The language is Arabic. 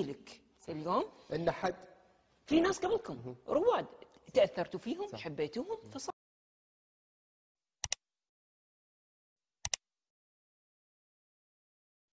لك في اليوم حد في ناس قبلكم رواد تاثرتوا فيهم صح. حبيتوهم فصار